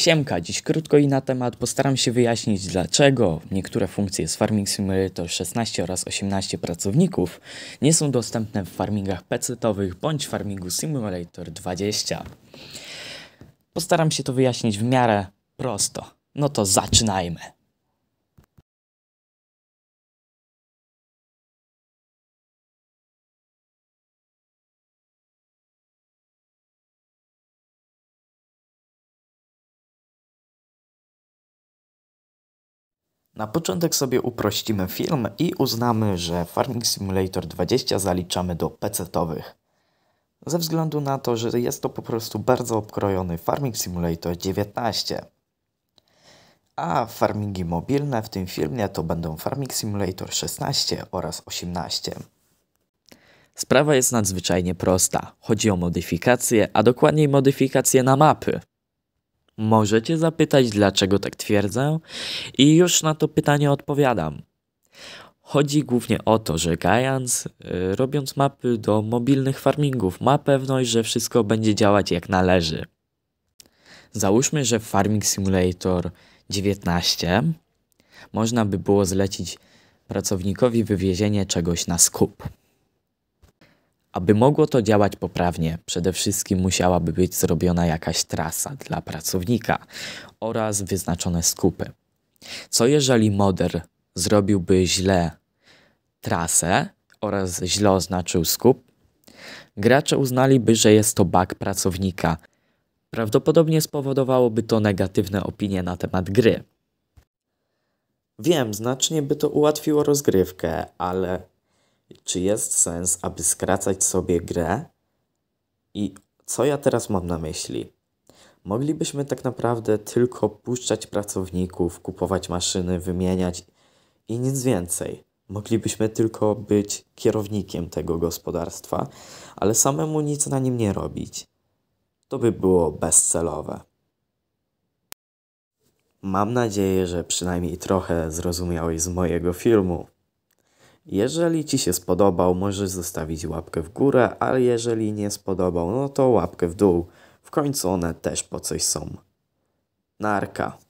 Siemka, dziś krótko i na temat postaram się wyjaśnić dlaczego niektóre funkcje z Farming Simulator 16 oraz 18 pracowników nie są dostępne w farmingach PC-towych bądź Farmingu Simulator 20. Postaram się to wyjaśnić w miarę prosto. No to zaczynajmy. Na początek sobie uprościmy film i uznamy, że Farming Simulator 20 zaliczamy do PC-towych. Ze względu na to, że jest to po prostu bardzo obkrojony Farming Simulator 19. A farmingi mobilne w tym filmie to będą Farming Simulator 16 oraz 18. Sprawa jest nadzwyczajnie prosta. Chodzi o modyfikacje, a dokładniej modyfikacje na mapy. Możecie zapytać, dlaczego tak twierdzę, i już na to pytanie odpowiadam. Chodzi głównie o to, że Giants, y, robiąc mapy do mobilnych farmingów, ma pewność, że wszystko będzie działać jak należy. Załóżmy, że w Farming Simulator 19 można by było zlecić pracownikowi wywiezienie czegoś na skup. Aby mogło to działać poprawnie, przede wszystkim musiałaby być zrobiona jakaś trasa dla pracownika oraz wyznaczone skupy. Co jeżeli moder zrobiłby źle trasę oraz źle oznaczył skup? Gracze uznaliby, że jest to bug pracownika. Prawdopodobnie spowodowałoby to negatywne opinie na temat gry. Wiem, znacznie by to ułatwiło rozgrywkę, ale czy jest sens, aby skracać sobie grę i co ja teraz mam na myśli? Moglibyśmy tak naprawdę tylko puszczać pracowników, kupować maszyny, wymieniać i nic więcej. Moglibyśmy tylko być kierownikiem tego gospodarstwa, ale samemu nic na nim nie robić. To by było bezcelowe. Mam nadzieję, że przynajmniej trochę zrozumiałeś z mojego filmu. Jeżeli Ci się spodobał, możesz zostawić łapkę w górę, ale jeżeli nie spodobał, no to łapkę w dół. W końcu one też po coś są. Narka.